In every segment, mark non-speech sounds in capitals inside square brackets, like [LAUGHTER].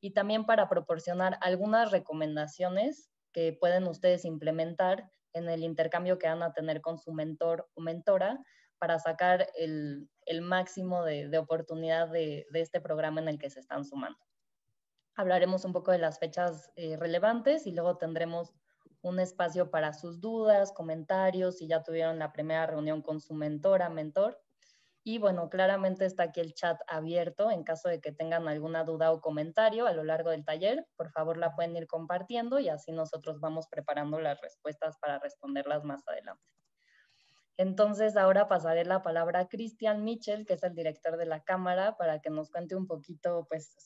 y también para proporcionar algunas recomendaciones que pueden ustedes implementar en el intercambio que van a tener con su mentor o mentora para sacar el, máximo de, oportunidad de, este programa en el que se están sumando. Hablaremos un poco de las fechas eh, relevantes y luego tendremos un espacio para sus dudas, comentarios, si ya tuvieron la primera reunión con su mentora, mentor, y bueno, claramente está aquí el chat abierto en caso de que tengan alguna duda o comentario a lo largo del taller. Por favor, la pueden ir compartiendo y así nosotros vamos preparando las respuestas para responderlas más adelante. Entonces, ahora pasaré la palabra a Cristian Mitchell, que es el director de la Cámara, para que nos cuente un poquito pues,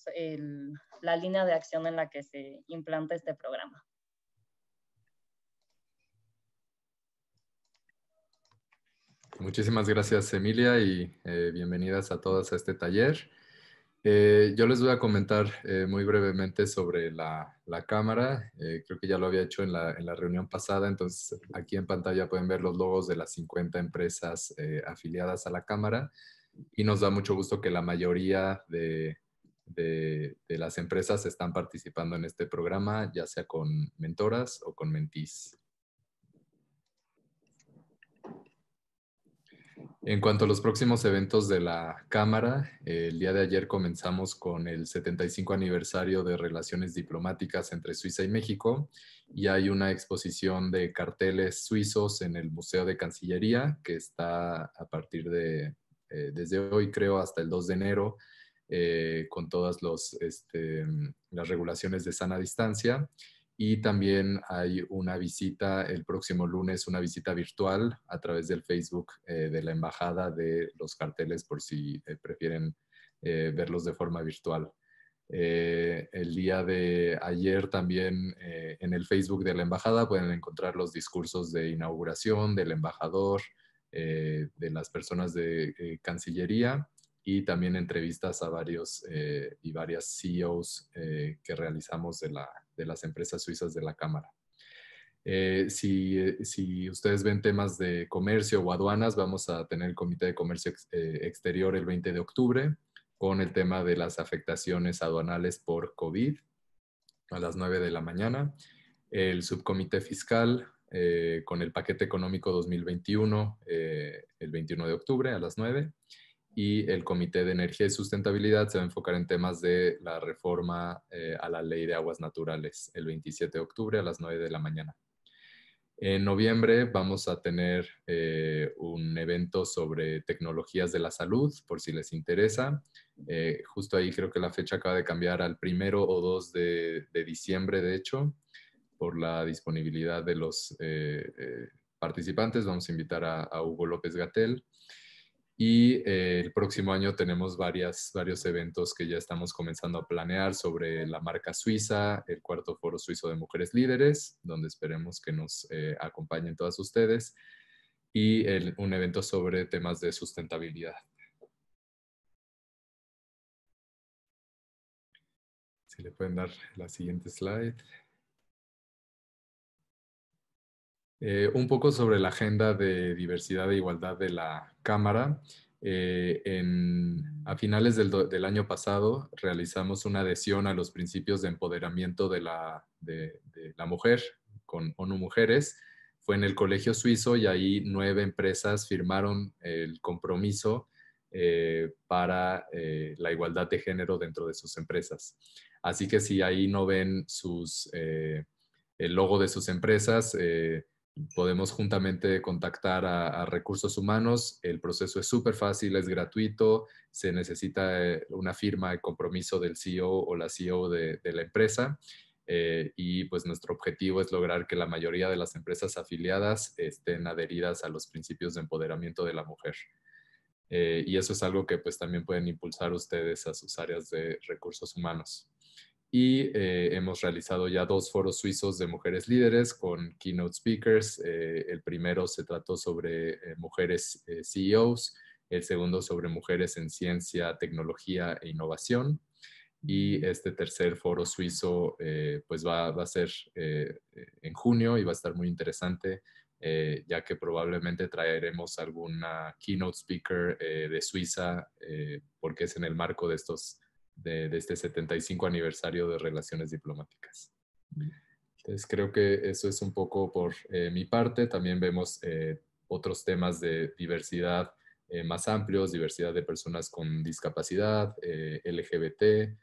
la línea de acción en la que se implanta este programa. Muchísimas gracias Emilia y eh, bienvenidas a todas a este taller. Eh, yo les voy a comentar eh, muy brevemente sobre la, cámara. creo que ya lo había hecho en la, reunión pasada, entonces aquí en pantalla pueden ver los logos de las 50 empresas afiliadas a la cámara y nos da mucho gusto que la mayoría de, las empresas están participando en este programa, ya sea con mentoras o con mentís. En cuanto a los próximos eventos de la Cámara, el día de ayer comenzamos con el 75 aniversario de relaciones diplomáticas entre Suiza y México y hay una exposición de carteles suizos en el Museo de Cancillería que está a partir de, eh, desde hoy creo, hasta el 2 de enero eh, con todas este, las regulaciones de sana distancia. Y también hay una visita el próximo lunes, una visita virtual a través del Facebook eh, de la Embajada de los carteles por si eh, prefieren eh, verlos de forma virtual. el día de ayer también en el Facebook de la Embajada pueden encontrar los discursos de inauguración del embajador, de las personas de Cancillería y también entrevistas a varios y varias CEOs que realizamos de la, de las empresas suizas de la Cámara. Eh, si, eh, si, ustedes ven temas de comercio o aduanas, vamos a tener el Comité de Comercio eh, Exterior el 20 de octubre con el tema de las afectaciones aduanales por COVID a las 9 de la mañana. El subcomité fiscal con el paquete económico 2021 el 21 de octubre a las 9 y el Comité de Energía y Sustentabilidad se va a enfocar en temas de la reforma eh, a la Ley de Aguas Naturales el 27 de octubre a las 9 de la mañana. En noviembre vamos a tener eh, un evento sobre tecnologías de la salud, por si les interesa. Eh, justo ahí creo que la fecha acaba de cambiar al primero o 2 de, diciembre, de hecho, por la disponibilidad de los participantes. Vamos a invitar a, a Hugo López Gatel y eh, el próximo año tenemos varias, varios eventos que ya estamos comenzando a planear sobre la marca suiza, el cuarto foro suizo de mujeres líderes, donde esperemos que nos eh, acompañen todas ustedes, y un evento sobre temas de sustentabilidad. Si le pueden dar la siguiente slide. Eh, un poco sobre la agenda de diversidad e igualdad de la Cámara. Eh, a finales del, año pasado realizamos una adhesión a los principios de empoderamiento de la, mujer con ONU Mujeres. Fue en el Colegio Suizo y ahí nueve empresas firmaron el compromiso eh, para la igualdad de género dentro de sus empresas. Así que si ahí no ven el logo de sus empresas, podemos juntamente contactar a, recursos humanos. El proceso es súper fácil, es gratuito, se necesita eh, una firma de compromiso del CEO o la CEO de, la empresa. Eh, y pues nuestro objetivo es lograr que la mayoría de las empresas afiliadas estén adheridas a los principios de empoderamiento de la mujer. Eh, y eso es algo que pues también pueden impulsar ustedes a sus áreas de recursos humanos y eh, hemos realizado ya dos foros suizos de mujeres líderes con keynote speakers. Eh, el primero se trató sobre eh, mujeres CEOs, el segundo sobre mujeres en ciencia, tecnología e innovación. Y mm. este tercer foro suizo pues va, va, a ser en junio y va a estar muy interesante, ya que probablemente traeremos alguna keynote speaker de Suiza, porque es en el marco de estos de, este 75 aniversario de relaciones diplomáticas. Entonces creo que eso es un poco por eh, mi parte. También vemos eh, otros temas de diversidad eh, más amplios, diversidad de personas con discapacidad, LGBT,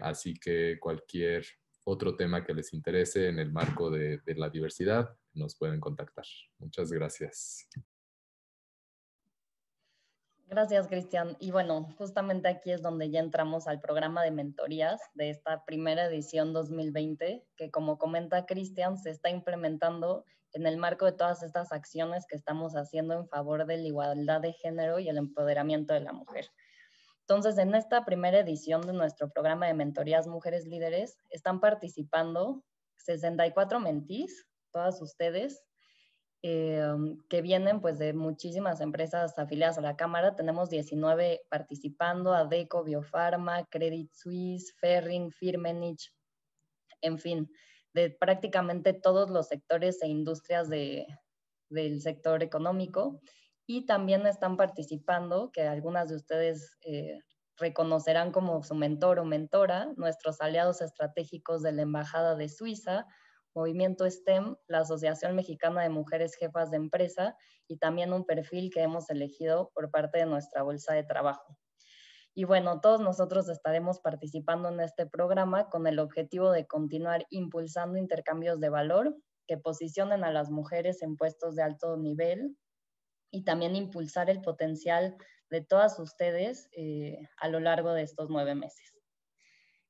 así que cualquier otro tema que les interese en el marco de la diversidad, nos pueden contactar. Muchas gracias. Gracias, Cristian. Y bueno, justamente aquí es donde ya entramos al programa de mentorías de esta primera edición 2020, que como comenta Cristian, se está implementando en el marco de todas estas acciones que estamos haciendo en favor de la igualdad de género y el empoderamiento de la mujer. Entonces, en esta primera edición de nuestro programa de mentorías Mujeres Líderes, están participando 64 mentís, todas ustedes, Em, que vienen pues de muchísimas empresas afiliadas a la Cámara. Tenemos 19 participando, ADECO, Biofarma, Credit Suisse, Ferring, Firmenich, en fin, de prácticamente todos los sectores e industrias de, del sector económico. Y también están participando, que algunas de ustedes eh, reconocerán como su mentor o mentora, nuestros aliados estratégicos de la Embajada de Suiza, Movimiento STEM, la Asociación Mexicana de Mujeres Jefas de Empresa y también un perfil que hemos elegido por parte de nuestra bolsa de trabajo. Y bueno, todos nosotros estaremos participando en este programa con el objetivo de continuar impulsando intercambios de valor que posicionen a las mujeres en puestos de alto nivel y también impulsar el potencial de todas ustedes eh, a lo largo de estos nueve meses.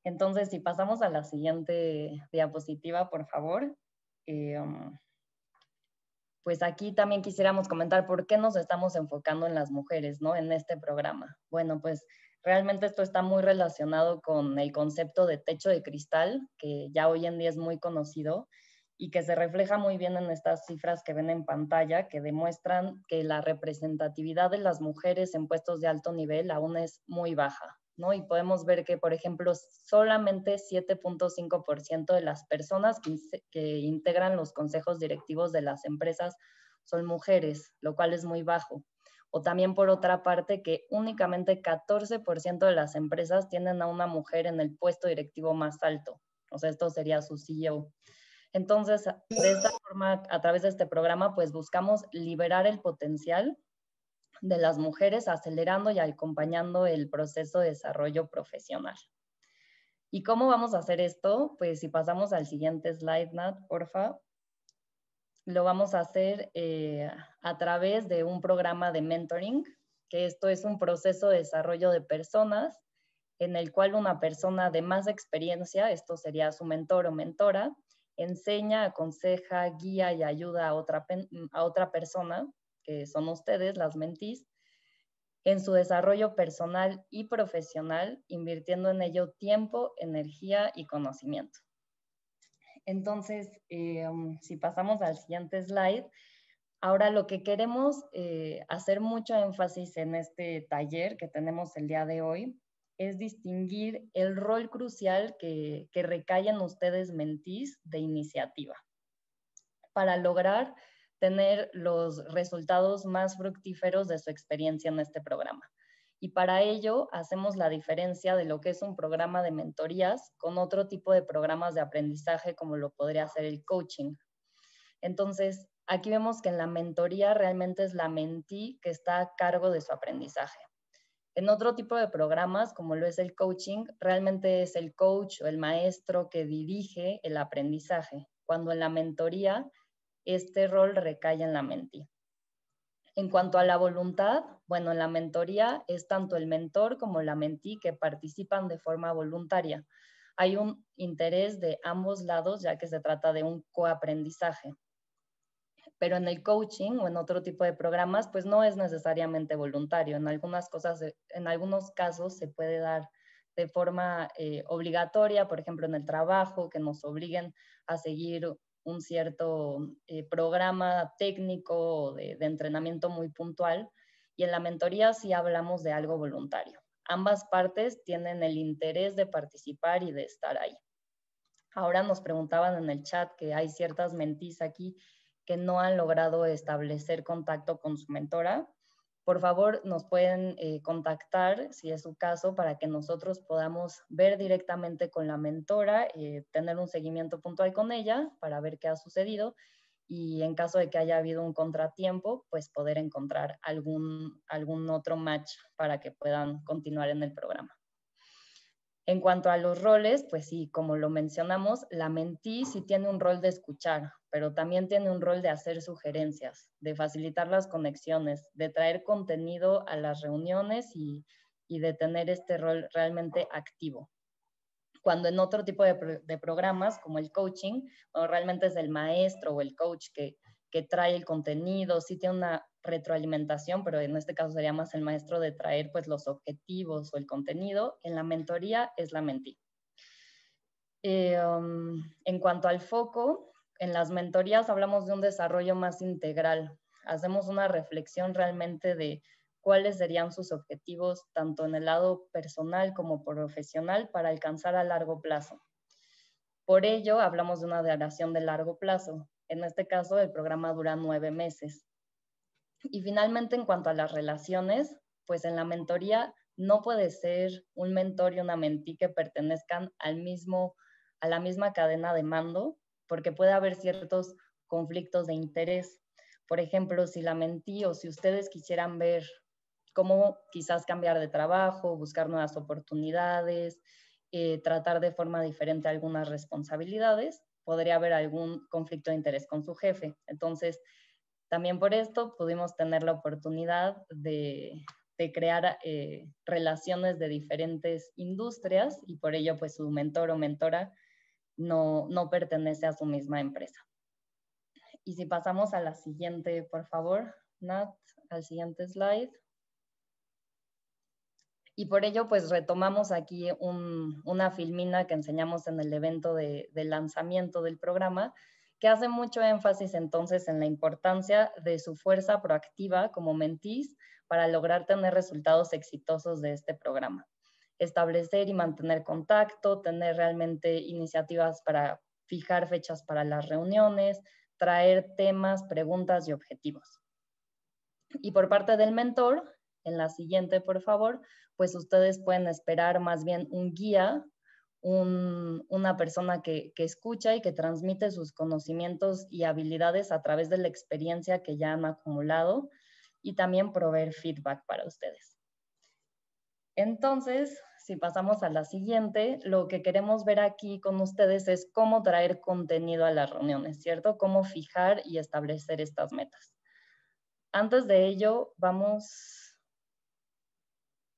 Entonces, si pasamos a la siguiente diapositiva, por favor. Eh, um, pues aquí también quisiéramos comentar por qué nos estamos enfocando en las mujeres, ¿no? En este programa. Bueno, pues realmente esto está muy relacionado con el concepto de techo de cristal, que ya hoy en día es muy conocido y que se refleja muy bien en estas cifras que ven en pantalla, que demuestran que la representatividad de las mujeres en puestos de alto nivel aún es muy baja. Y podemos ver que, por ejemplo, solamente 7.5% de las personas que, que, integran los consejos directivos de las empresas son mujeres, lo cual es muy bajo. O también por otra parte que únicamente 14% de las empresas tienen a una mujer en el puesto directivo más alto. O sea, esto sería su CEO. Entonces, de esta forma, a través de este programa, pues buscamos liberar el potencial de las mujeres, acelerando y acompañando el proceso de desarrollo profesional. ¿Y cómo vamos a hacer esto? Pues si pasamos al siguiente slide, Nat, porfa. Lo vamos a hacer eh, a través de un programa de mentoring, que esto es un proceso de desarrollo de personas en el cual una persona de más experiencia, esto sería su mentor o mentora, enseña, aconseja, guía y ayuda a otra, a otra persona que son ustedes, las mentís, en su desarrollo personal y profesional, invirtiendo en ello tiempo, energía y conocimiento. Entonces, eh, um, si pasamos al siguiente slide, ahora lo que queremos eh, hacer mucho énfasis en este taller que tenemos el día de hoy es distinguir el rol crucial que, que ustedes mentís de iniciativa para lograr tener los resultados más fructíferos de su experiencia en este programa. Y para ello hacemos la diferencia de lo que es un programa de mentorías con otro tipo de programas de aprendizaje como lo podría ser el coaching. Entonces, aquí vemos que en la mentoría realmente es la mentí que está a cargo de su aprendizaje. En otro tipo de programas, como lo es el coaching, realmente es el coach o el maestro que dirige el aprendizaje, cuando en la mentoría este rol recae en la Menti. En cuanto a la voluntad, bueno, en la mentoría es tanto el mentor como la mentí que participan de forma voluntaria. Hay un interés de ambos lados ya que se trata de un coaprendizaje. Pero en el coaching o en otro tipo de programas, pues no es necesariamente voluntario. En algunas cosas, en algunos casos se puede dar de forma eh, obligatoria, por ejemplo, en el trabajo, que nos obliguen a seguir un cierto eh, programa técnico de, entrenamiento muy puntual y en la mentoría sí hablamos de algo voluntario. Ambas partes tienen el interés de participar y de estar ahí. Ahora nos preguntaban en el chat que hay ciertas mentis aquí que no han logrado establecer contacto con su mentora por favor nos pueden eh, contactar, si es su caso, para que nosotros podamos ver directamente con la mentora, eh, tener un seguimiento puntual con ella para ver qué ha sucedido y en caso de que haya habido un contratiempo, pues poder encontrar algún, algún otro match para que puedan continuar en el programa. En cuanto a los roles, pues sí, como lo mencionamos, la mentí sí tiene un rol de escuchar, pero también tiene un rol de hacer sugerencias, de facilitar las conexiones, de traer contenido a las reuniones y, de tener este rol realmente activo. Cuando en otro tipo de, programas, como el coaching, realmente es el maestro o el coach que, que trae el contenido, sí tiene una retroalimentación, pero en este caso sería más el maestro de traer pues los objetivos o el contenido, en la mentoría es la mentí. Eh, um, en cuanto al foco, en las mentorías hablamos de un desarrollo más integral. Hacemos una reflexión realmente de cuáles serían sus objetivos, tanto en el lado personal como profesional, para alcanzar a largo plazo. Por ello, hablamos de una duración de largo plazo. En este caso, el programa dura nueve meses. Y finalmente, en cuanto a las relaciones, pues en la mentoría no puede ser un mentor y una mentí que pertenezcan al mismo, a la misma cadena de mando, porque puede haber ciertos conflictos de interés. Por ejemplo, si la mentí o si ustedes quisieran ver cómo quizás cambiar de trabajo, buscar nuevas oportunidades, eh, tratar de forma diferente algunas responsabilidades, podría haber algún conflicto de interés con su jefe. Entonces, también por esto pudimos tener la oportunidad de, crear eh, relaciones de diferentes industrias y por ello pues su mentor o mentora no, pertenece a su misma empresa. Y si pasamos a la siguiente, por favor, Nat, al siguiente slide. Y por ello, pues retomamos aquí una filmina que enseñamos en el evento de lanzamiento del programa, hace mucho énfasis entonces en la importancia de su fuerza proactiva como mentís para lograr tener resultados exitosos de este programa. Establecer y mantener contacto, tener realmente iniciativas para fijar fechas para las reuniones, traer temas, preguntas y objetivos. Y por parte del mentor, en la siguiente, por favor, pues ustedes pueden esperar más bien un guía una persona que, escucha y que transmite sus conocimientos y habilidades a través de la experiencia que ya han acumulado y también proveer feedback para ustedes. Entonces, si pasamos a la siguiente, lo que queremos ver aquí con ustedes es cómo traer contenido a las reuniones, ¿cierto? Cómo fijar y establecer estas metas. Antes de ello, vamos...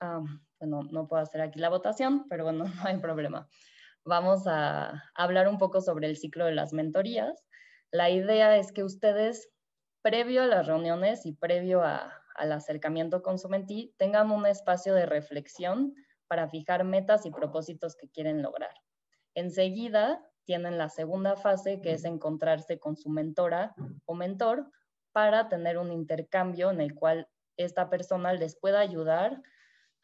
a... Pues, no puedo hacer aquí la votación, pero bueno, [LAUGHS] no hay problema. Vamos a hablar un poco sobre el ciclo de las mentorías. La idea es que ustedes, previo a las reuniones y previo al acercamiento con su mentí, tengan un espacio de reflexión para fijar metas y propósitos que quieren lograr. Enseguida tienen la segunda fase, que es encontrarse con su mentora o mentor para tener un intercambio en el cual esta persona les pueda ayudar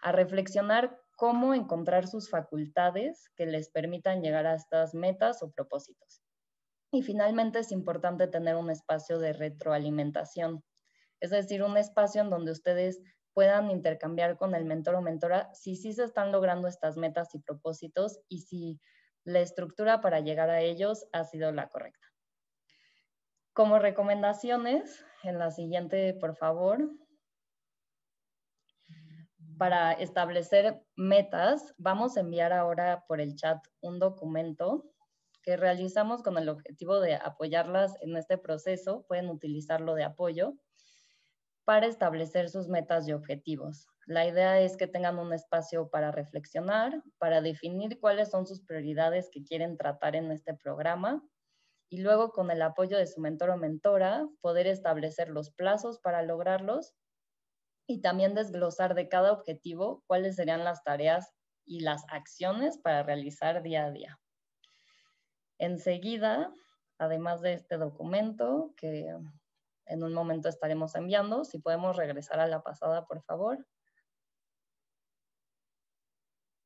a reflexionar cómo encontrar sus facultades que les permitan llegar a estas metas o propósitos. Y finalmente es importante tener un espacio de retroalimentación, es decir, un espacio en donde ustedes puedan intercambiar con el mentor o mentora si sí se están logrando estas metas y propósitos y si la estructura para llegar a ellos ha sido la correcta. Como recomendaciones, en la siguiente, por favor, para establecer metas, vamos a enviar ahora por el chat un documento que realizamos con el objetivo de apoyarlas en este proceso. Pueden utilizarlo de apoyo para establecer sus metas y objetivos. La idea es que tengan un espacio para reflexionar, para definir cuáles son sus prioridades que quieren tratar en este programa y luego con el apoyo de su mentor o mentora poder establecer los plazos para lograrlos y también desglosar de cada objetivo cuáles serían las tareas y las acciones para realizar día a día. Enseguida, además de este documento que en un momento estaremos enviando, si podemos regresar a la pasada, por favor.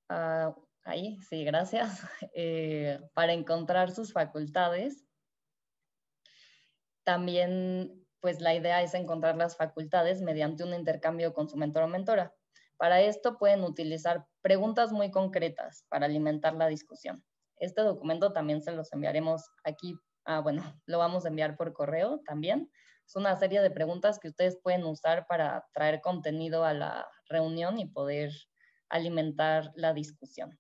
Ah, ahí, sí, gracias. [LAUGHS] Eh, para encontrar sus facultades, también pues la idea es encontrar las facultades mediante un intercambio con su mentor o mentora. Para esto pueden utilizar preguntas muy concretas para alimentar la discusión. Este documento también se los enviaremos aquí, ah, bueno, [LAUGHS] lo vamos a enviar por correo también. Es una serie de preguntas que ustedes pueden usar para traer contenido a la reunión y poder alimentar la discusión.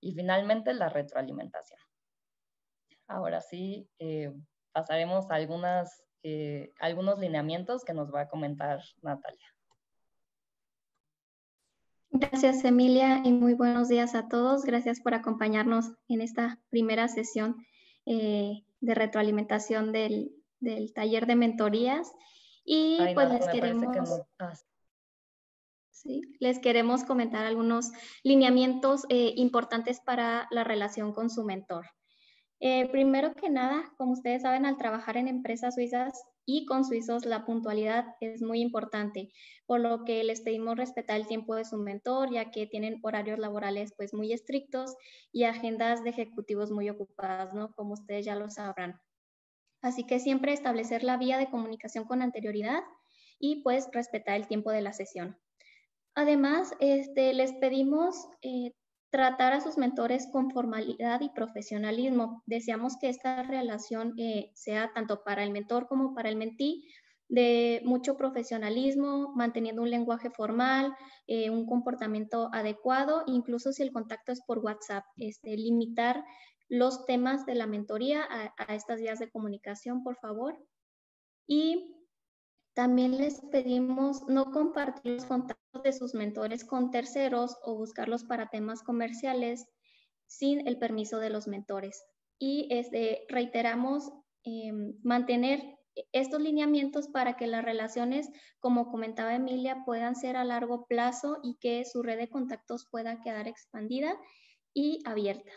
Y finalmente, la retroalimentación. Ahora sí, eh, pasaremos a algunas eh, algunos lineamientos que nos va a comentar Natalia. Gracias Emilia y muy buenos días a todos. Gracias por acompañarnos en esta primera sesión eh, de retroalimentación del, taller de mentorías. Y pues les queremos... Ah, les queremos comentar algunos lineamientos eh, importantes para la relación con su mentor. Eh, primero que nada, como ustedes saben, al trabajar en empresas suizas y con suizos, la puntualidad es muy importante, por lo que les pedimos respetar el tiempo de su mentor, ya que tienen horarios laborales pues muy estrictos y agendas de ejecutivos muy ocupadas, Como ustedes ya lo sabrán. Así que siempre establecer la vía de comunicación con anterioridad y pues respetar el tiempo de la sesión. Además, este, les pedimos eh, tratar a sus mentores con formalidad y profesionalismo. Deseamos que esta relación eh, sea tanto para el mentor como para el mentí de mucho profesionalismo, manteniendo un lenguaje formal, eh, un comportamiento adecuado, incluso si el contacto es por WhatsApp, este, limitar los temas de la mentoría a, a estas vías de comunicación, por favor. Y también les pedimos no compartir los contactos de sus mentores con terceros o buscarlos para temas comerciales sin el permiso de los mentores. Y este, reiteramos em, mantener estos lineamientos para que las relaciones, como comentaba Emilia, puedan ser a largo plazo y que su red de contactos pueda quedar expandida y abierta.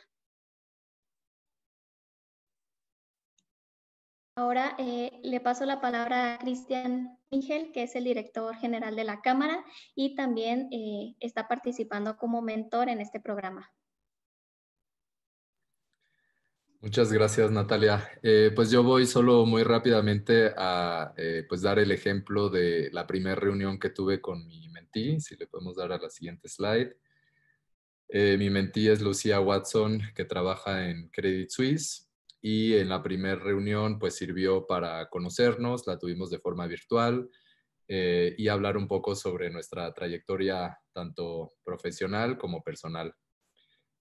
Ahora eh, le paso la palabra a Cristian Miguel, que es el director general de la Cámara y también eh, está participando como mentor en este programa. Muchas gracias, Natalia. Eh, pues yo voy solo muy rápidamente a pues dar el ejemplo de la primera reunión que tuve con mi mentí, si le podemos dar a la siguiente slide. mi mentí es Lucía Watson, que trabaja en Credit Suisse y en la primera reunión pues sirvió para conocernos, la tuvimos de forma virtual eh, y hablar un poco sobre nuestra trayectoria tanto profesional como personal.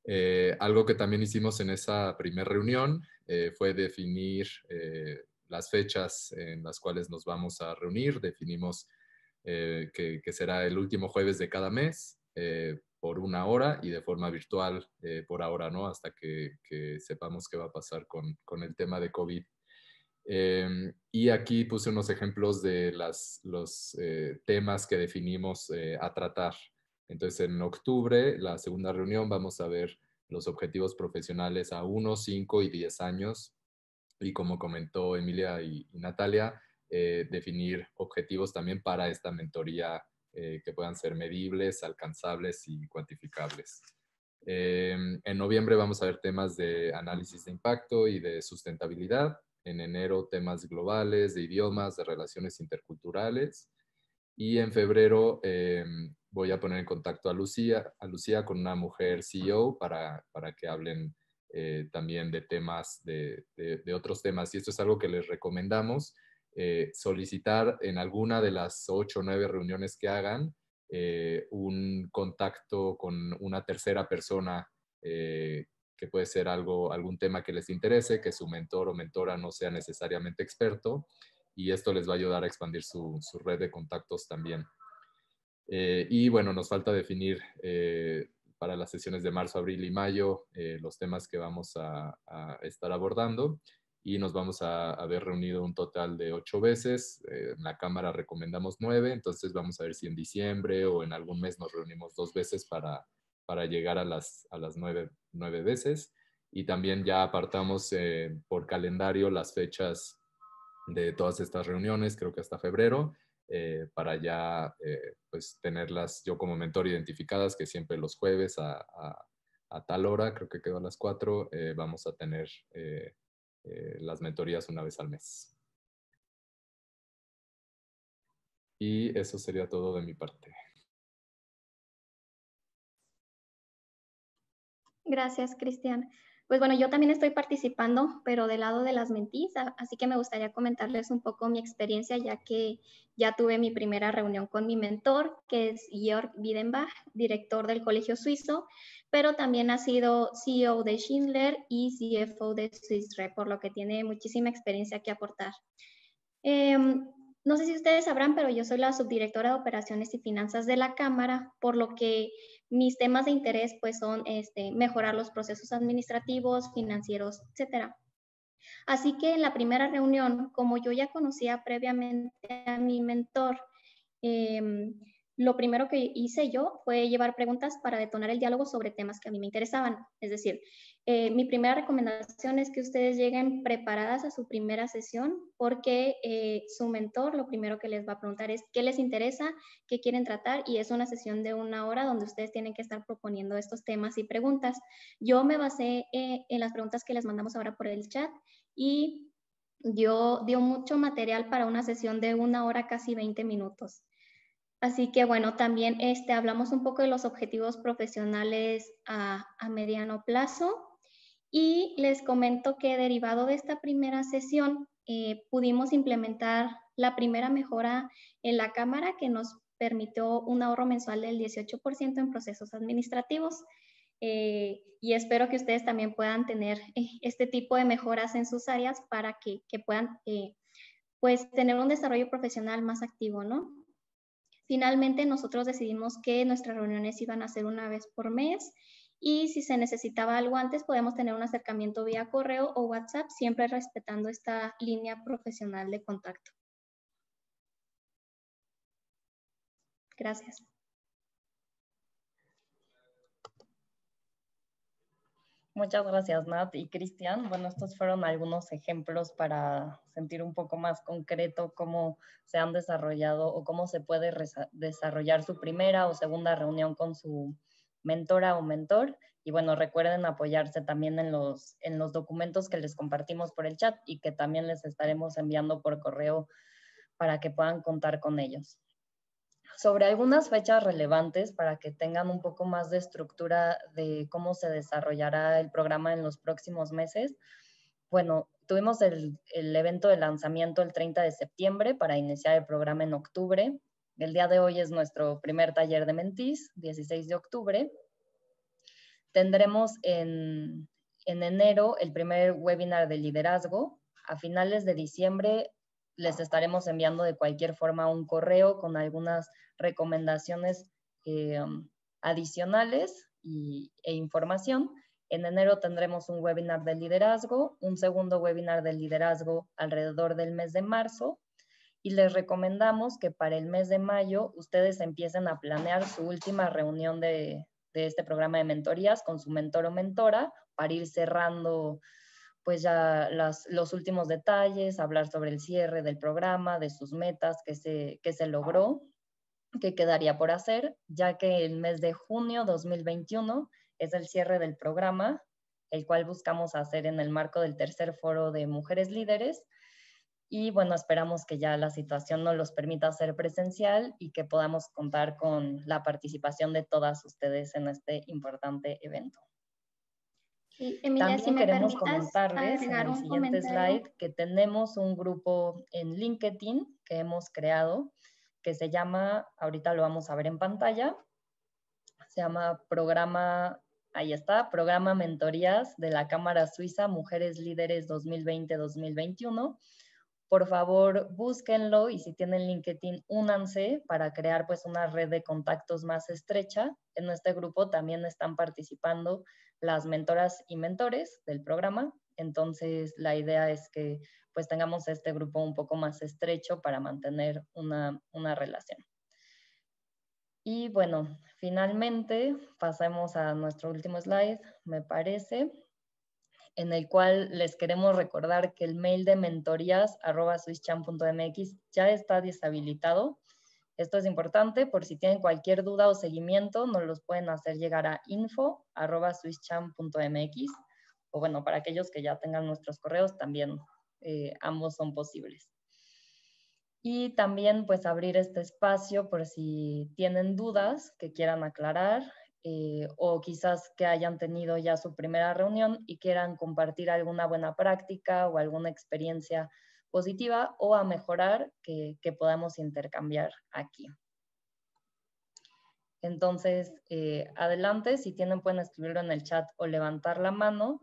Eh, algo que también hicimos en esa primera reunión eh, fue definir las fechas en las cuales nos vamos a reunir, definimos que, será el último jueves de cada mes por una hora y de forma virtual eh, por ahora, ¿no? Hasta que, sepamos qué va a pasar con, el tema de COVID. Em, y aquí puse unos ejemplos de los eh, temas que definimos eh, a tratar. Entonces, en octubre, la segunda reunión, vamos a ver los objetivos profesionales a 1, 5 y 10 años. Y como comentó Emilia y, y Natalia, definir objetivos también para esta mentoría eh, que puedan ser medibles, alcanzables y cuantificables. Em, en noviembre vamos a ver temas de análisis de impacto y de sustentabilidad. En enero temas globales, de idiomas, de relaciones interculturales. Y en febrero em, voy a poner en contacto a Lucía, a Lucía con una mujer CEO para, que hablen eh, también de temas, de, otros temas. Y esto es algo que les recomendamos eh, solicitar en alguna de las ocho o nueve reuniones que hagan eh, un contacto con una tercera persona eh, que puede ser algo, algún tema que les interese, que su mentor o mentora no sea necesariamente experto y esto les va a ayudar a expandir su, red de contactos también. y bueno, nos falta definir para las sesiones de marzo, abril y mayo los temas que vamos a estar abordando y nos vamos a, haber reunido un total de ocho veces. Eh, en la Cámara recomendamos nueve, entonces vamos a ver si en diciembre o en algún mes nos reunimos dos veces para, para llegar a las, a las nueve, veces. Y también ya apartamos eh, por calendario las fechas de todas estas reuniones, creo que hasta febrero, eh, para ya pues tenerlas yo como mentor identificadas, que siempre los jueves a, a, a tal hora, creo que quedó a las cuatro, vamos a tener eh, las mentorías una vez al mes. Y eso sería todo de mi parte. Gracias, Cristian. Pues bueno, yo también estoy participando, pero del lado de las mentis, así que me gustaría comentarles un poco mi experiencia, ya que ya tuve mi primera reunión con mi mentor, que es Georg Bidenbach, director del Colegio Suizo, pero también ha sido CEO de Schindler y CFO de Swissre, por lo que tiene muchísima experiencia que aportar. Em, no sé si ustedes sabrán, pero yo soy la subdirectora de operaciones y finanzas de la Cámara, por lo que mis temas de interés pues son este, mejorar los procesos administrativos, financieros, etcétera. Así que en la primera reunión, como yo ya conocía previamente a mi mentor, eh, lo primero que hice yo fue llevar preguntas para detonar el diálogo sobre temas que a mí me interesaban. Es decir, eh, mi primera recomendación es que ustedes lleguen preparadas a su primera sesión porque eh, su mentor lo primero que les va a preguntar es qué les interesa, qué quieren tratar y es una sesión de una hora donde ustedes tienen que estar proponiendo estos temas y preguntas. Yo me basé eh, en las preguntas que les mandamos ahora por el chat y yo dio mucho material para una sesión de una hora, casi 20 minutos. Así que bueno, también este, hablamos un poco de los objetivos profesionales a, mediano plazo y les comento que derivado de esta primera sesión eh, pudimos implementar la primera mejora en la Cámara que nos permitió un ahorro mensual del 18% en procesos administrativos. Eh, y espero que ustedes también puedan tener eh, este tipo de mejoras en sus áreas para que, puedan pues tener un desarrollo profesional más activo, ¿no? Finalmente, nosotros decidimos que nuestras reuniones iban a ser una vez por mes y si se necesitaba algo antes, podemos tener un acercamiento vía correo o WhatsApp, siempre respetando esta línea profesional de contacto. Gracias. Muchas gracias, Nat y Cristian. Bueno, estos fueron algunos ejemplos para sentir un poco más concreto cómo se han desarrollado o cómo se puede desarrollar su primera o segunda reunión con su mentora o mentor. Y bueno, recuerden apoyarse también en los, en los documentos que les compartimos por el chat y que también les estaremos enviando por correo para que puedan contar con ellos sobre algunas fechas relevantes para que tengan un poco más de estructura de cómo se desarrollará el programa en los próximos meses. Bueno, tuvimos el, evento de lanzamiento el 30 de septiembre para iniciar el programa en octubre. El día de hoy es nuestro primer taller de Mentís, 16 de octubre. Tendremos en, en enero el primer webinar de liderazgo. A finales de diciembre les estaremos enviando de cualquier forma un correo con algunas recomendaciones eh, adicionales e información. En enero tendremos un webinar de liderazgo, un segundo webinar de liderazgo alrededor del mes de marzo y les recomendamos que para el mes de mayo ustedes empiecen a planear su última reunión de, de este programa de mentorías con su mentor o mentora para ir cerrando pues ya los últimos detalles, hablar sobre el cierre del programa, de sus metas, qué se, se logró, qué quedaría por hacer, ya que el mes de junio 2021 es el cierre del programa, el cual buscamos hacer en el marco del tercer foro de mujeres líderes. Y bueno, esperamos que ya la situación nos los permita hacer presencial y que podamos contar con la participación de todas ustedes en este importante evento. También si queremos comentarles en el siguiente slide que tenemos un grupo en LinkedIn que hemos creado que se llama, ahorita lo vamos a ver en pantalla, se llama Programa, ahí está, Programa Mentorías de la Cámara Suiza Mujeres Líderes 2020-2021 por favor búsquenlo y si tienen LinkedIn, únanse para crear pues una red de contactos más estrecha. En este grupo también están participando las mentoras y mentores del programa. Entonces, la idea es que pues tengamos este grupo un poco más estrecho para mantener una, una relación. Y bueno, finalmente pasemos a nuestro último slide, me parece en el cual les queremos recordar que el mail de mentorías arroba ya está deshabilitado. Esto es importante por si tienen cualquier duda o seguimiento, nos los pueden hacer llegar a info o bueno, para aquellos que ya tengan nuestros correos también eh, ambos son posibles. Y también pues abrir este espacio por si tienen dudas que quieran aclarar eh, o quizás que hayan tenido ya su primera reunión y quieran compartir alguna buena práctica o alguna experiencia positiva o a mejorar que, podamos intercambiar aquí. Entonces, eh, adelante, si tienen pueden escribirlo en el chat o levantar la mano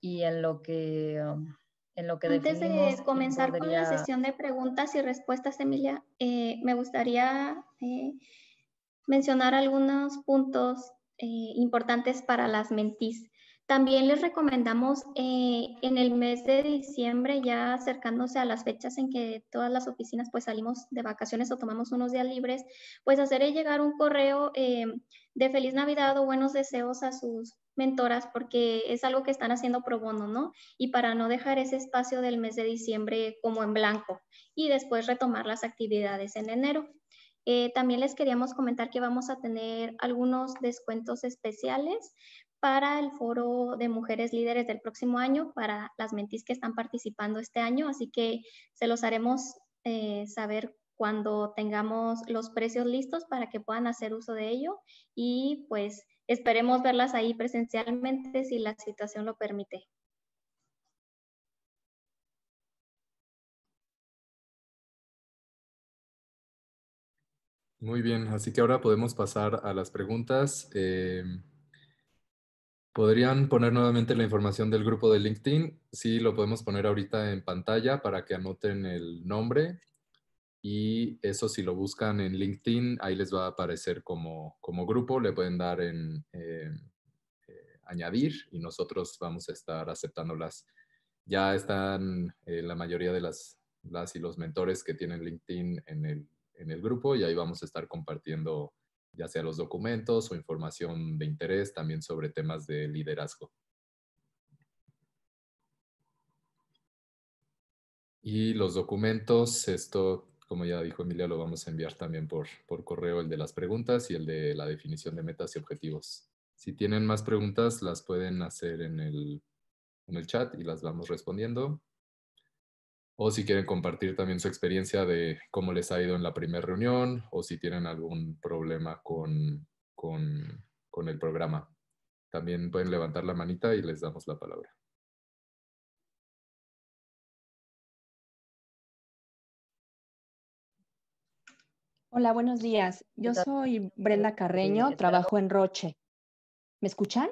y en lo que... Um, en lo que Antes de comenzar con la sesión de preguntas y respuestas, Emilia, eh, me gustaría mencionar algunos puntos eh, importantes para las mentis. También les recomendamos eh, en el mes de diciembre, ya acercándose a las fechas en que todas las oficinas pues salimos de vacaciones o tomamos unos días libres, pues hacer llegar un correo eh, de feliz Navidad o buenos deseos a sus mentoras porque es algo que están haciendo pro bono, ¿no? Y para no dejar ese espacio del mes de diciembre como en blanco y después retomar las actividades en enero. Eh, también les queríamos comentar que vamos a tener algunos descuentos especiales para el foro de mujeres líderes del próximo año, para las mentis que están participando este año, así que se los haremos eh, saber cuando tengamos los precios listos para que puedan hacer uso de ello y pues esperemos verlas ahí presencialmente si la situación lo permite. Muy bien, así que ahora podemos pasar a las preguntas. Eh, ¿Podrían poner nuevamente la información del grupo de LinkedIn? Sí, lo podemos poner ahorita en pantalla para que anoten el nombre. Y eso si lo buscan en LinkedIn, ahí les va a aparecer como, como grupo. Le pueden dar en eh, eh, añadir y nosotros vamos a estar aceptándolas. Ya están la mayoría de las, las y los mentores que tienen LinkedIn en el en el grupo y ahí vamos a estar compartiendo ya sea los documentos o información de interés también sobre temas de liderazgo. Y los documentos, esto, como ya dijo Emilia, lo vamos a enviar también por, correo, el de las preguntas y el de la definición de metas y objetivos. Si tienen más preguntas, las pueden hacer en el chat y las vamos respondiendo o si quieren compartir también su experiencia de cómo les ha ido en la primera reunión o si tienen algún problema con, el programa. También pueden levantar la manita y les damos la palabra. Hola, buenos días. Yo soy Brenda Carreño, trabajo en Roche. ¿Me escuchan?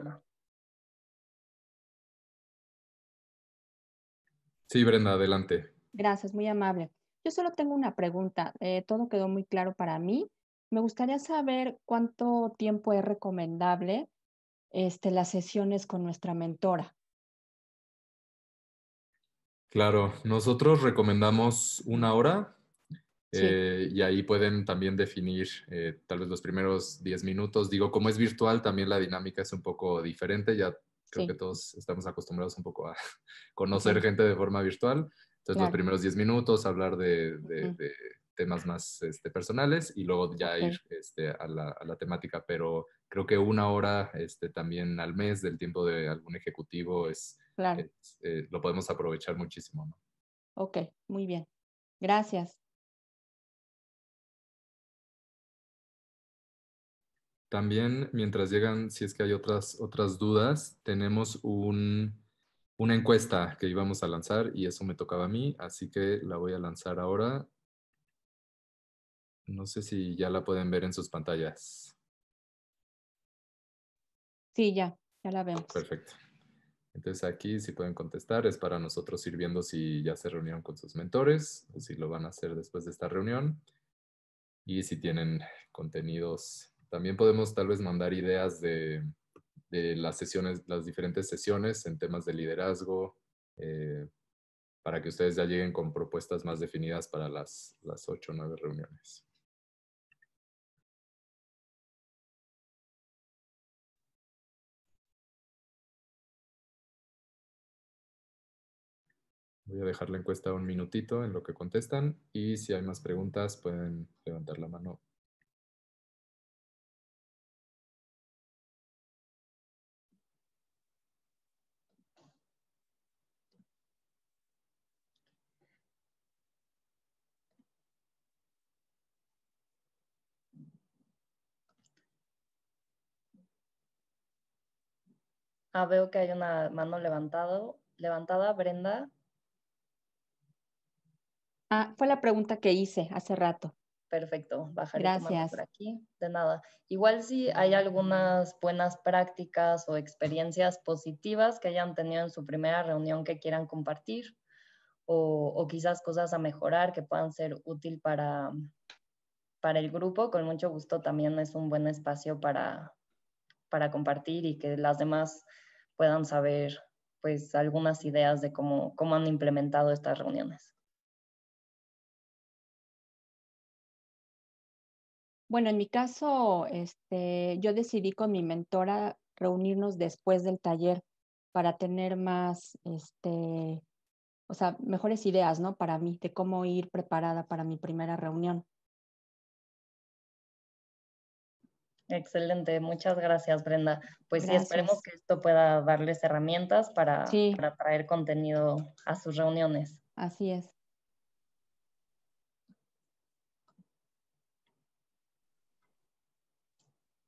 Sí, Brenda, adelante. Gracias, muy amable. Yo solo tengo una pregunta. Eh, todo quedó muy claro para mí. Me gustaría saber cuánto tiempo es recomendable este, las sesiones con nuestra mentora. Claro, nosotros recomendamos una hora eh, y ahí pueden también definir eh, tal vez los primeros 10 minutos. Digo, como es virtual, también la dinámica es un poco diferente. Ya creo que todos estamos acostumbrados un poco a [LAUGHS] conocer gente de forma virtual. Entonces los primeros 10 minutos hablar de, temas más este, personales y luego ya ir este, a, la, temática, pero creo que una hora este, también al mes del tiempo de algún ejecutivo es, eh, lo podemos aprovechar muchísimo. ¿no? Ok, muy bien. Gracias. También, mientras llegan, si es que hay otras, otras dudas, tenemos un, una encuesta que íbamos a lanzar y eso me tocaba a mí, así que la voy a lanzar ahora. No sé si ya la pueden ver en sus pantallas. Sí, ya, ya la vemos. Perfecto. Entonces aquí si pueden contestar es para nosotros ir viendo si ya se reunieron con sus mentores o si lo van a hacer después de esta reunión y si tienen contenidos. También podemos tal vez mandar ideas de de las sesiones, las diferentes sesiones en temas de liderazgo, eh, para que ustedes ya lleguen con propuestas más definidas para las, las 8 o nueve reuniones. Voy a dejar la encuesta un minutito en lo que contestan y si hay más preguntas pueden levantar la mano Ah, veo que hay una mano levantado, levantada, Brenda. Ah, fue la pregunta que hice hace rato. Perfecto, bajaré Gracias. por aquí. De nada. Igual si hay algunas buenas prácticas o experiencias positivas que hayan tenido en su primera reunión que quieran compartir o, o quizás cosas a mejorar que puedan ser útil para, para el grupo, con mucho gusto también es un buen espacio para, para compartir y que las demás puedan saber pues algunas ideas de cómo, han implementado estas reuniones. Bueno, en mi caso, este, yo decidí con mi mentora reunirnos después del taller para tener más, este, o sea, mejores ideas, ¿no? Para mí, de cómo ir preparada para mi primera reunión. Excelente, muchas gracias Brenda. Pues sí, esperemos que esto pueda darles herramientas para, traer contenido a sus reuniones. Así es.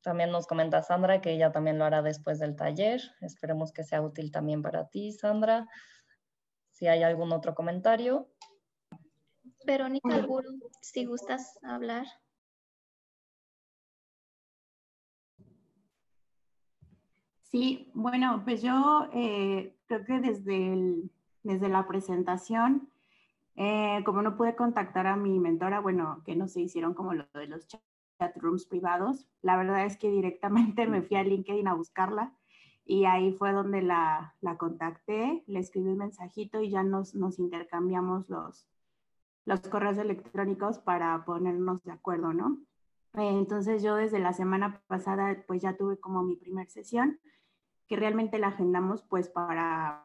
También nos comenta Sandra que ella también lo hará después del taller. Esperemos que sea útil también para ti, Sandra. Si hay algún otro comentario. Verónica Guru, si gustas hablar. Sí, bueno, pues yo eh, creo que desde, desde la presentación, eh, como no pude contactar a mi mentora, bueno, que no se hicieron como lo de los chat rooms privados, la verdad es que directamente me fui a LinkedIn a buscarla y ahí fue donde la, la contacté, le escribí un mensajito y ya nos, intercambiamos los, los correos electrónicos para ponernos de acuerdo, ¿no? Entonces yo desde la semana pasada pues ya tuve como mi primer sesión que realmente la agendamos pues para,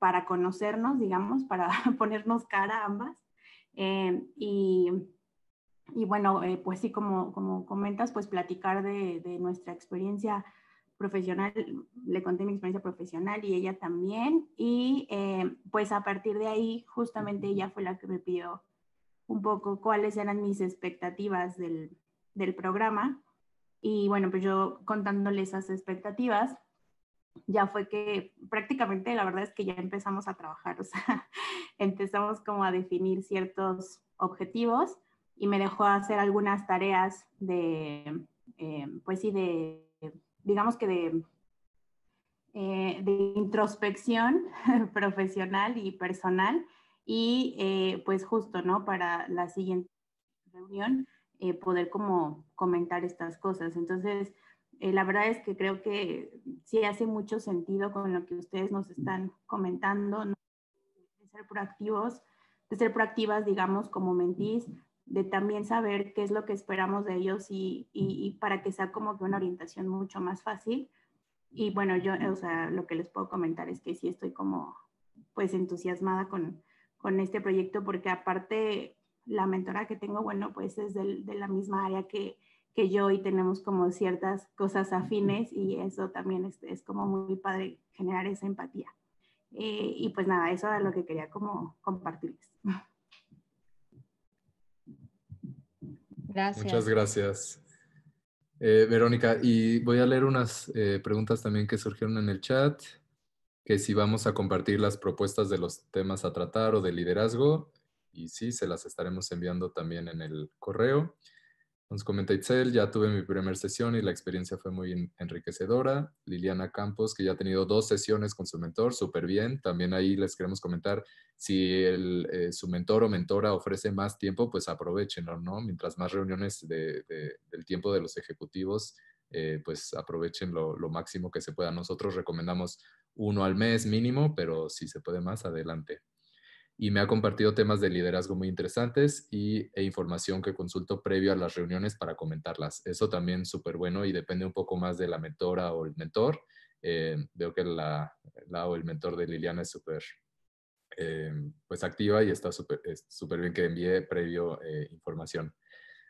para conocernos, digamos, para [LAUGHS] ponernos cara ambas. Eh, y, y, bueno, eh, pues sí, como, como comentas, pues platicar de, de, nuestra experiencia profesional, le conté mi experiencia profesional y ella también. Y eh, pues a partir de ahí, justamente ella fue la que me pidió un poco cuáles eran mis expectativas del, del programa. Y bueno, pues yo contándole esas expectativas, ya fue que prácticamente la verdad es que ya empezamos a trabajar, o sea, [LAUGHS] empezamos como a definir ciertos objetivos y me dejó hacer algunas tareas de, eh, pues sí, de, digamos que de, eh, de introspección [LAUGHS] profesional y personal y eh, pues justo, ¿no? Para la siguiente reunión poder como comentar estas cosas. Entonces, eh, la verdad es que creo que sí hace mucho sentido con lo que ustedes nos están comentando, de ser proactivos, de ser proactivas, digamos, como mentís, de también saber qué es lo que esperamos de ellos y, y, para que sea como que una orientación mucho más fácil. Y bueno, yo, o sea, lo que les puedo comentar es que sí estoy como, pues, entusiasmada con, con este proyecto porque aparte la mentora que tengo, bueno, pues es de la misma área que, que yo y tenemos como ciertas cosas afines y eso también este, es, como muy padre generar esa empatía. Eh, y pues nada, eso era lo que quería como compartirles. Gracias. Muchas gracias. Eh, Verónica, y voy a leer unas eh, preguntas también que surgieron en el chat, que si vamos a compartir las propuestas de los temas a tratar o de liderazgo, y sí, se las estaremos enviando también en el correo. Nos comenta Itzel, ya tuve mi primera sesión y la experiencia fue muy enriquecedora. Liliana Campos, que ya ha tenido dos sesiones con su mentor, súper bien. También ahí les queremos comentar si eh, su mentor o mentora ofrece más tiempo, pues aprovechenlo, ¿no? Mientras más reuniones del tiempo de los ejecutivos, eh, pues aprovechen lo, máximo que se pueda. Nosotros recomendamos uno al mes mínimo, pero si se puede más, adelante y me ha compartido temas de liderazgo muy interesantes y, e información que consulto previo a las reuniones para comentarlas. Eso también súper bueno y depende un poco más de la mentora o el mentor. Eh, veo que la, la, o el mentor de Liliana es súper eh, pues activa y está súper bien que envíe previo eh, información.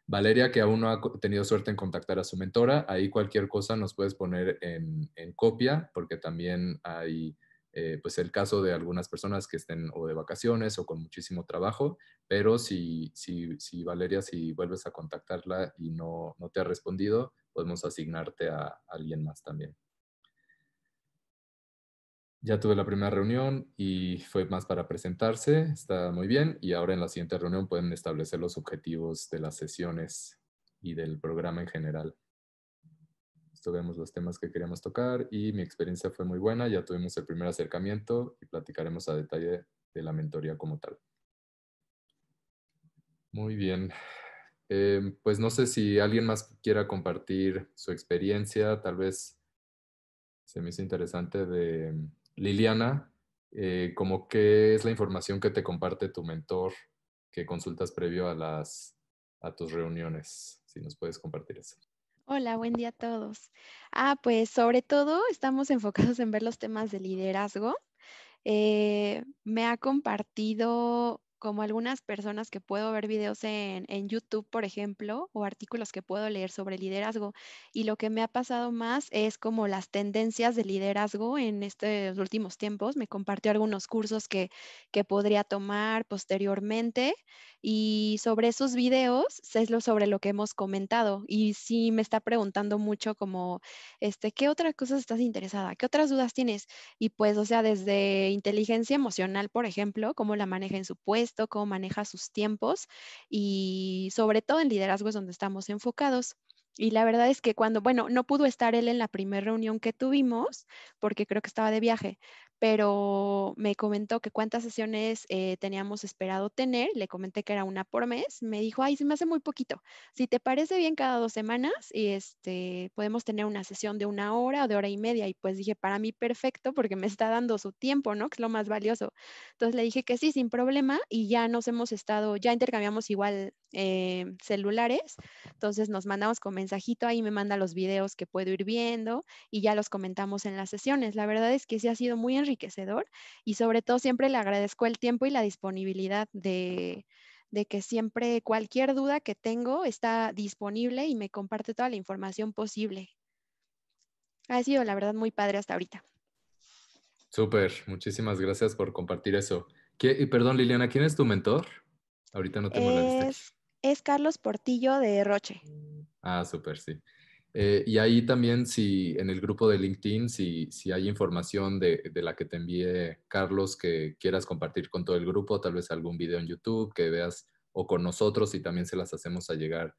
Valeria, que aún no ha tenido suerte en contactar a su mentora, ahí cualquier cosa nos puedes poner en copia porque también hay eh, pues el caso de algunas personas que estén o de vacaciones o con muchísimo trabajo, pero si, si, si Valeria, si vuelves a contactarla y no, no te ha respondido, podemos asignarte a alguien más también. Ya tuve la primera reunión y fue más para presentarse, está muy bien, y ahora en la siguiente reunión pueden establecer los objetivos de las sesiones y del programa en general. Estuvimos pues, los temas que queríamos tocar y mi experiencia fue muy buena. Ya tuvimos el primer acercamiento y platicaremos a detalle de la mentoría como tal. Muy bien. Em, pues no sé si alguien más quiera compartir su experiencia. Tal vez se me hizo interesante de Liliana, eh, como qué es la información que te comparte tu mentor que consultas previo a las a tus reuniones, si nos puedes compartir eso. Hola, buen día a todos. Ah, pues sobre todo estamos [LAUGHS] enfocados en ver los temas de liderazgo. Eh, me ha compartido como algunas personas que puedo ver videos en, en, YouTube, por ejemplo, o artículos que puedo leer sobre liderazgo. Y lo que me ha pasado más es como las tendencias de liderazgo en estos últimos tiempos. Me compartió algunos cursos que, que podría tomar posteriormente y sobre esos videos es lo sobre lo que hemos comentado. Y sí me está preguntando mucho como, este, ¿qué otras cosas estás interesada? ¿Qué otras dudas tienes? Y pues, o sea, desde inteligencia emocional, por ejemplo, cómo la maneja en su puesto cómo maneja sus tiempos y sobre todo en liderazgo es donde estamos enfocados. Y la verdad es que cuando, bueno, no pudo estar él en la primera reunión que tuvimos porque creo que estaba de viaje, pero me comentó que cuántas sesiones eh, teníamos esperado tener, le comenté que era una por mes, me dijo, ay, se me hace muy poquito, si te parece bien cada dos semanas, y este, podemos tener una sesión de una hora o de hora y media, y pues dije, para mí perfecto, porque me está dando su tiempo, ¿no? Que es lo más valioso. Entonces le dije que sí, sin problema, y ya nos hemos estado, ya intercambiamos igual em, celulares, entonces nos mandamos con mensajito, ahí me manda los videos que puedo ir viendo, y ya los comentamos en las sesiones. La verdad es que sí ha sido muy enriquecedor y sobre todo siempre le agradezco el tiempo y la disponibilidad de, que siempre cualquier duda que tengo está disponible y me comparte toda la información posible. Ha sido, la verdad, muy padre hasta ahorita. Súper, muchísimas gracias por compartir eso. Y perdón, Liliana, ¿quién es tu mentor? Ahorita no tengo es, la Es Carlos Portillo de Roche. Ah, súper, sí. Eh, y ahí también, si en el grupo de LinkedIn, si, si hay información de, de, la que te envíe Carlos que quieras compartir con todo el grupo, tal vez algún video en YouTube que veas o con nosotros y también se las hacemos a llegar,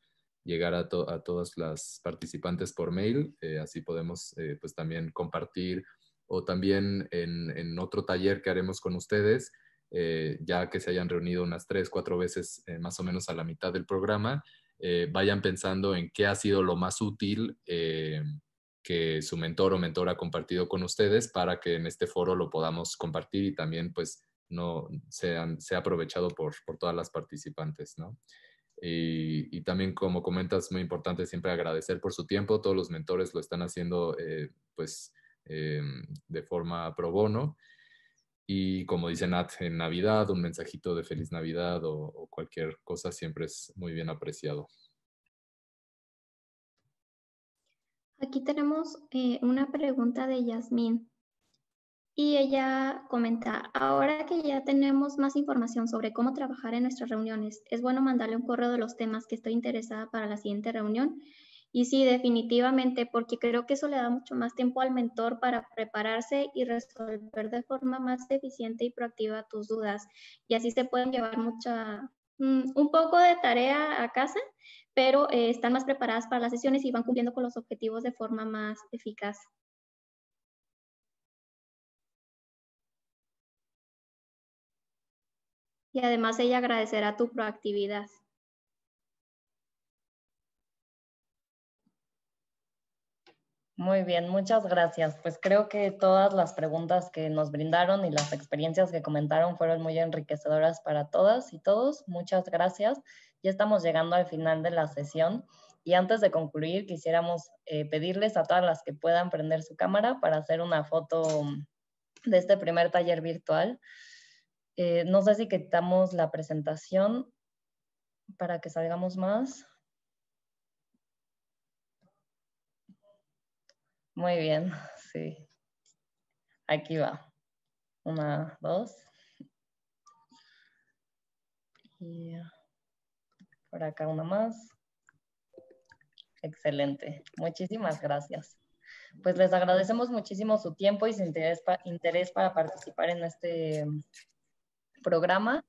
llegar a, a todas las participantes por mail. Eh, así podemos eh, pues también compartir o también en, otro taller que haremos con ustedes, ya que se hayan reunido unas tres, cuatro veces más o menos a la mitad del programa eh, vayan pensando en qué ha sido lo más útil eh, que su mentor o mentora ha compartido con ustedes para que en este foro lo podamos compartir y también pues no sean, sea aprovechado por, todas las participantes, ¿no? Y, también, como comentas, muy importante siempre agradecer por su tiempo. Todos los mentores lo están haciendo, eh, pues, de forma pro bono. Y como dice Nat, en Navidad, un mensajito de feliz Navidad o, cualquier cosa siempre es muy bien apreciado. Aquí tenemos eh, una pregunta de Yasmín. Y ella comenta, ahora que ya tenemos más información sobre cómo trabajar en nuestras reuniones, ¿es bueno mandarle un correo de los temas que estoy interesada para la siguiente reunión? Y sí, definitivamente, porque creo que eso le da mucho más tiempo al mentor para prepararse y resolver de forma más eficiente y proactiva tus dudas. Y así se pueden llevar mucha, mm, un poco de tarea a casa, pero eh, están más preparadas para las sesiones y van cumpliendo con los objetivos de forma más eficaz. Y además ella agradecerá tu proactividad. Muy bien, muchas gracias. Pues creo que todas las preguntas que nos brindaron y las experiencias que comentaron fueron muy enriquecedoras para todas y todos. Muchas gracias. Ya estamos llegando al final de la sesión y antes de concluir quisiéramos eh, pedirles a todas las que puedan prender su cámara para hacer una foto de este primer taller virtual. Eh, no sé si quitamos la presentación para que salgamos más. Muy bien, [LAUGHS] sí. Aquí va. Una, dos. Y por acá una más. Excelente. Muchísimas gracias. Pues les agradecemos muchísimo su tiempo y su interés, interés para participar en este programa.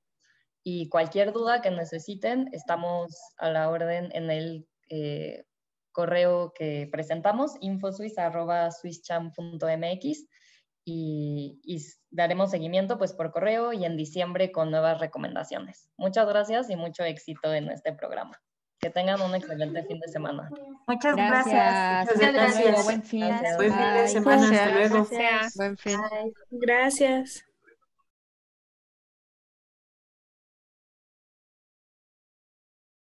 Y cualquier duda que necesiten, estamos a la orden en el eh, correo que presentamos, infosuiz.swisscham.mx y, y daremos seguimiento pues, por correo y en diciembre con nuevas recomendaciones. Muchas gracias y mucho éxito en este programa. Que tengan un excelente fin de semana. Muchas gracias. gracias. Buen fin. de semana. Hasta luego. Gracias.